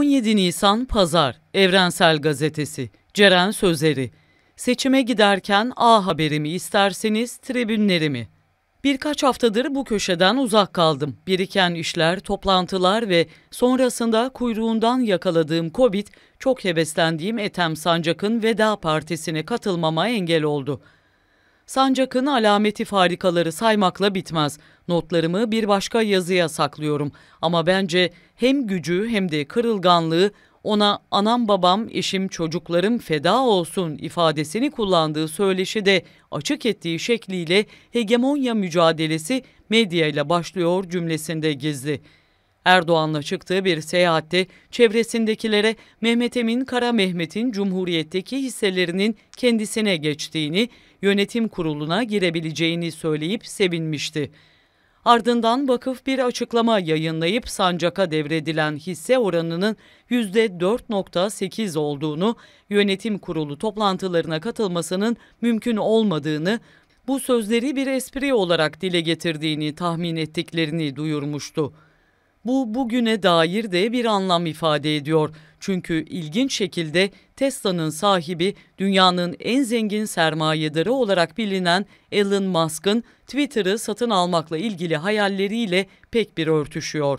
17 Nisan Pazar Evrensel Gazetesi Ceren Sözleri Seçime giderken A haberimi isterseniz tribünlerimi. Birkaç haftadır bu köşeden uzak kaldım. Biriken işler, toplantılar ve sonrasında kuyruğundan yakaladığım Covid çok heveslendiğim Ethem Sancak'ın veda partisine katılmama engel oldu.'' Sancak'ın alameti farikaları saymakla bitmez. Notlarımı bir başka yazıya saklıyorum. Ama bence hem gücü hem de kırılganlığı ona anam babam, eşim, çocuklarım feda olsun ifadesini kullandığı söyleşi de açık ettiği şekliyle hegemonya mücadelesi medyayla başlıyor cümlesinde gizli. Erdoğan'la çıktığı bir seyahatte çevresindekilere Mehmet Emin Kara Mehmet'in Cumhuriyet'teki hisselerinin kendisine geçtiğini, yönetim kuruluna girebileceğini söyleyip sevinmişti. Ardından vakıf bir açıklama yayınlayıp Sancak'a devredilen hisse oranının %4.8 olduğunu, yönetim kurulu toplantılarına katılmasının mümkün olmadığını, bu sözleri bir espri olarak dile getirdiğini tahmin ettiklerini duyurmuştu. Bu bugüne dair de bir anlam ifade ediyor. Çünkü ilginç şekilde Tesla'nın sahibi dünyanın en zengin sermayedarı olarak bilinen Elon Musk'ın Twitter'ı satın almakla ilgili hayalleriyle pek bir örtüşüyor.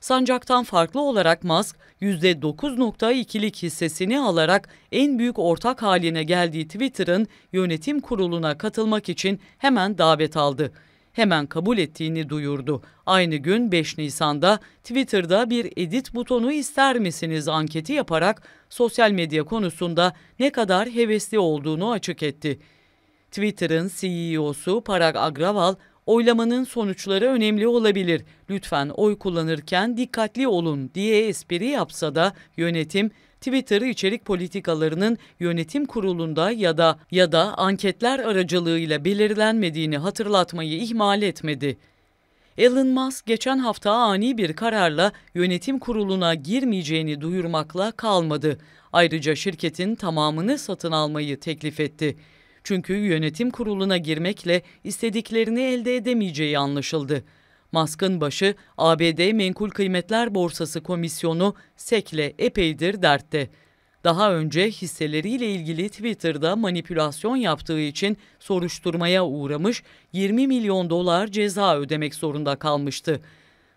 Sancaktan farklı olarak Musk %9.2'lik hissesini alarak en büyük ortak haline geldiği Twitter'ın yönetim kuruluna katılmak için hemen davet aldı hemen kabul ettiğini duyurdu. Aynı gün 5 Nisan'da Twitter'da bir edit butonu ister misiniz anketi yaparak sosyal medya konusunda ne kadar hevesli olduğunu açık etti. Twitter'ın CEO'su Parag Agrawal, oylamanın sonuçları önemli olabilir. Lütfen oy kullanırken dikkatli olun diye espri yapsa da yönetim Twitter'ı içerik politikalarının yönetim kurulunda ya da ya da anketler aracılığıyla belirlenmediğini hatırlatmayı ihmal etmedi. Elon Musk geçen hafta ani bir kararla yönetim kuruluna girmeyeceğini duyurmakla kalmadı. Ayrıca şirketin tamamını satın almayı teklif etti. Çünkü yönetim kuruluna girmekle istediklerini elde edemeyeceği anlaşıldı. Musk'ın başı ABD Menkul Kıymetler Borsası Komisyonu SEC'le epeydir dertte. Daha önce hisseleriyle ilgili Twitter'da manipülasyon yaptığı için soruşturmaya uğramış 20 milyon dolar ceza ödemek zorunda kalmıştı.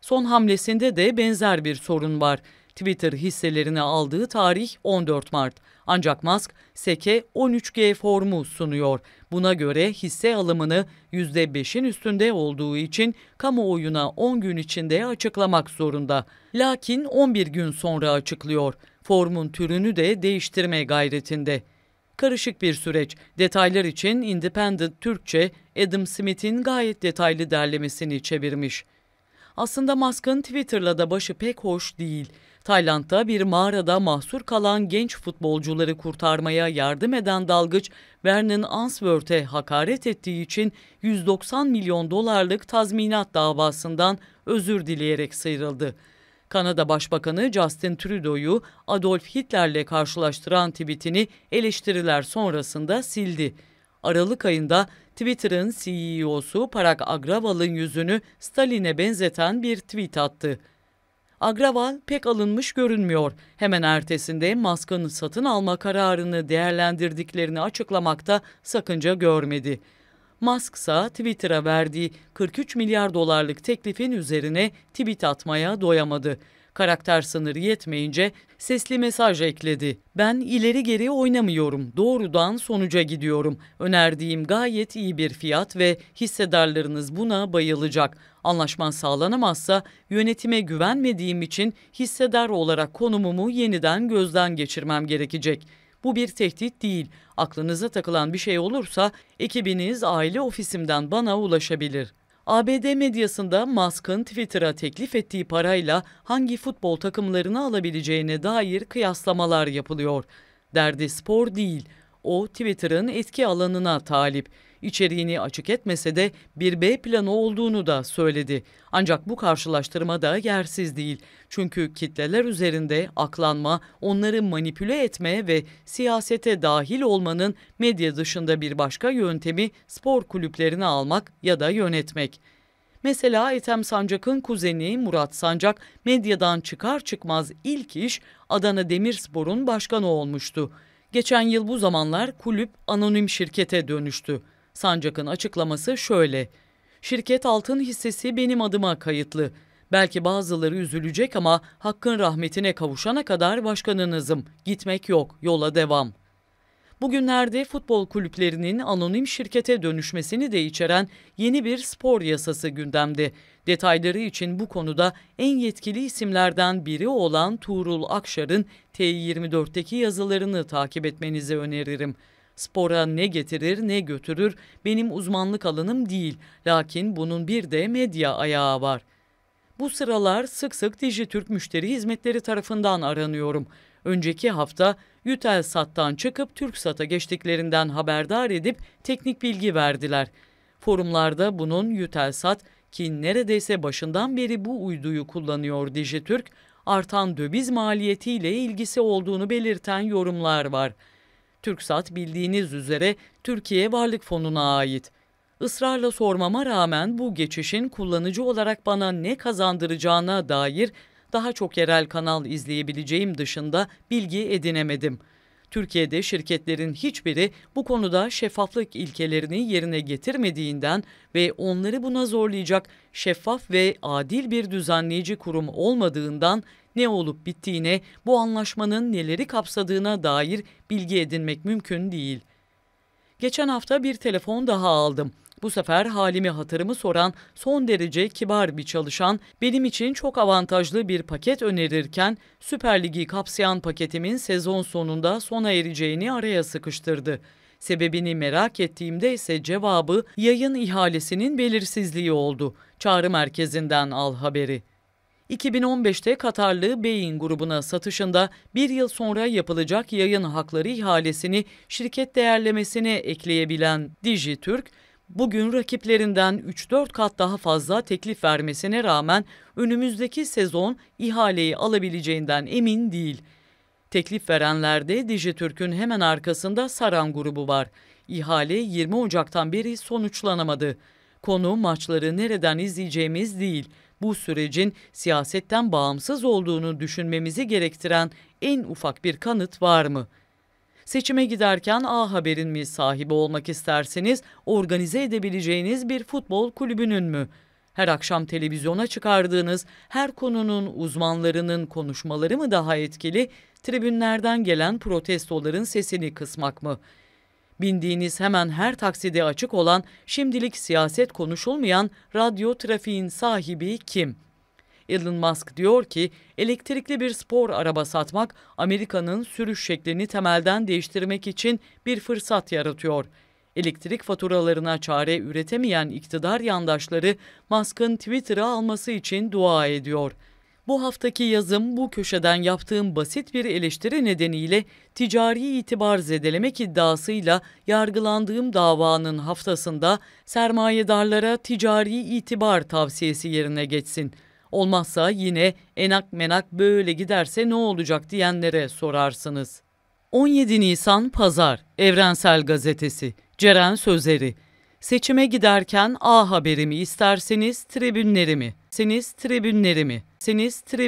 Son hamlesinde de benzer bir sorun var. Twitter hisselerini aldığı tarih 14 Mart. Ancak Musk SEK'e 13G formu sunuyor. Buna göre hisse alımını %5'in üstünde olduğu için kamuoyuna 10 gün içinde açıklamak zorunda. Lakin 11 gün sonra açıklıyor. Formun türünü de değiştirme gayretinde. Karışık bir süreç. Detaylar için Independent Türkçe Adam Smith'in gayet detaylı derlemesini çevirmiş. Aslında Musk'ın Twitter'la da başı pek hoş değil. Tayland'da bir mağarada mahsur kalan genç futbolcuları kurtarmaya yardım eden dalgıç Vernon Answorth'e hakaret ettiği için 190 milyon dolarlık tazminat davasından özür dileyerek sıyrıldı. Kanada Başbakanı Justin Trudeau'yu Adolf Hitler'le karşılaştıran tweetini eleştiriler sonrasında sildi. Aralık ayında Twitter'ın CEO'su Parag Agrawal'ın yüzünü Stalin'e benzeten bir tweet attı. Agraval pek alınmış görünmüyor. Hemen ertesinde Musk'ın satın alma kararını değerlendirdiklerini açıklamakta sakınca görmedi. Musk ise Twitter'a verdiği 43 milyar dolarlık teklifin üzerine tweet atmaya doyamadı. Karakter sınırı yetmeyince sesli mesaj ekledi. Ben ileri geri oynamıyorum, doğrudan sonuca gidiyorum. Önerdiğim gayet iyi bir fiyat ve hissedarlarınız buna bayılacak. Anlaşma sağlanamazsa yönetime güvenmediğim için hissedar olarak konumumu yeniden gözden geçirmem gerekecek.'' Bu bir tehdit değil. Aklınıza takılan bir şey olursa ekibiniz aile ofisimden bana ulaşabilir. ABD medyasında Musk'ın Twitter'a teklif ettiği parayla hangi futbol takımlarını alabileceğine dair kıyaslamalar yapılıyor. Derdi spor değil, o Twitter'ın etki alanına talip içeriğini açık etmese de bir B planı olduğunu da söyledi. Ancak bu karşılaştırma da yersiz değil. Çünkü kitleler üzerinde aklanma, onları manipüle etme ve siyasete dahil olmanın medya dışında bir başka yöntemi spor kulüplerini almak ya da yönetmek. Mesela Ethem Sancak'ın kuzeni Murat Sancak medyadan çıkar çıkmaz ilk iş Adana Demirspor'un başkanı olmuştu. Geçen yıl bu zamanlar kulüp anonim şirkete dönüştü. Sancak'ın açıklaması şöyle. Şirket altın hissesi benim adıma kayıtlı. Belki bazıları üzülecek ama hakkın rahmetine kavuşana kadar başkanınızım. Gitmek yok, yola devam. Bugünlerde futbol kulüplerinin anonim şirkete dönüşmesini de içeren yeni bir spor yasası gündemde. Detayları için bu konuda en yetkili isimlerden biri olan Tuğrul Akşar'ın T24'teki yazılarını takip etmenizi öneririm. Spora ne getirir ne götürür benim uzmanlık alanım değil. Lakin bunun bir de medya ayağı var. Bu sıralar sık sık Dijitürk müşteri hizmetleri tarafından aranıyorum. Önceki hafta Sat'tan çıkıp TürkSat'a geçtiklerinden haberdar edip teknik bilgi verdiler. Forumlarda bunun Sat ki neredeyse başından beri bu uyduyu kullanıyor Dijitürk, artan döviz maliyetiyle ilgisi olduğunu belirten yorumlar var.'' TürkSat bildiğiniz üzere Türkiye Varlık Fonu'na ait. Israrla sormama rağmen bu geçişin kullanıcı olarak bana ne kazandıracağına dair daha çok yerel kanal izleyebileceğim dışında bilgi edinemedim.'' Türkiye'de şirketlerin hiçbiri bu konuda şeffaflık ilkelerini yerine getirmediğinden ve onları buna zorlayacak şeffaf ve adil bir düzenleyici kurum olmadığından ne olup bittiğine, bu anlaşmanın neleri kapsadığına dair bilgi edinmek mümkün değil. Geçen hafta bir telefon daha aldım. Bu sefer halimi hatırımı soran son derece kibar bir çalışan benim için çok avantajlı bir paket önerirken Süper Ligi kapsayan paketimin sezon sonunda sona ereceğini araya sıkıştırdı. Sebebini merak ettiğimde ise cevabı yayın ihalesinin belirsizliği oldu. Çağrı merkezinden al haberi. 2015'te Katarlı Beyin grubuna satışında bir yıl sonra yapılacak yayın hakları ihalesini şirket değerlemesine ekleyebilen Dijitürk, bugün rakiplerinden 3-4 kat daha fazla teklif vermesine rağmen önümüzdeki sezon ihaleyi alabileceğinden emin değil. Teklif verenlerde Dijitürk'ün hemen arkasında Saran grubu var. İhale 20 Ocak'tan beri sonuçlanamadı. Konu maçları nereden izleyeceğimiz değil, bu sürecin siyasetten bağımsız olduğunu düşünmemizi gerektiren en ufak bir kanıt var mı?'' Seçime giderken A Haber'in mi sahibi olmak isterseniz organize edebileceğiniz bir futbol kulübünün mü? Her akşam televizyona çıkardığınız her konunun uzmanlarının konuşmaları mı daha etkili, tribünlerden gelen protestoların sesini kısmak mı? Bindiğiniz hemen her takside açık olan, şimdilik siyaset konuşulmayan radyo trafiğin sahibi kim?'' Elon Musk diyor ki elektrikli bir spor araba satmak Amerika'nın sürüş şeklini temelden değiştirmek için bir fırsat yaratıyor. Elektrik faturalarına çare üretemeyen iktidar yandaşları Musk'ın Twitter'ı alması için dua ediyor. Bu haftaki yazım bu köşeden yaptığım basit bir eleştiri nedeniyle ticari itibar zedelemek iddiasıyla yargılandığım davanın haftasında sermayedarlara ticari itibar tavsiyesi yerine geçsin.'' Olmazsa yine enak menak böyle giderse ne olacak diyenlere sorarsınız. 17 Nisan Pazar Evrensel Gazetesi Ceren Sözleri Seçime giderken A haberimi isterseniz tribünlerimi. Seniz tribünlerimi. Seniz tribün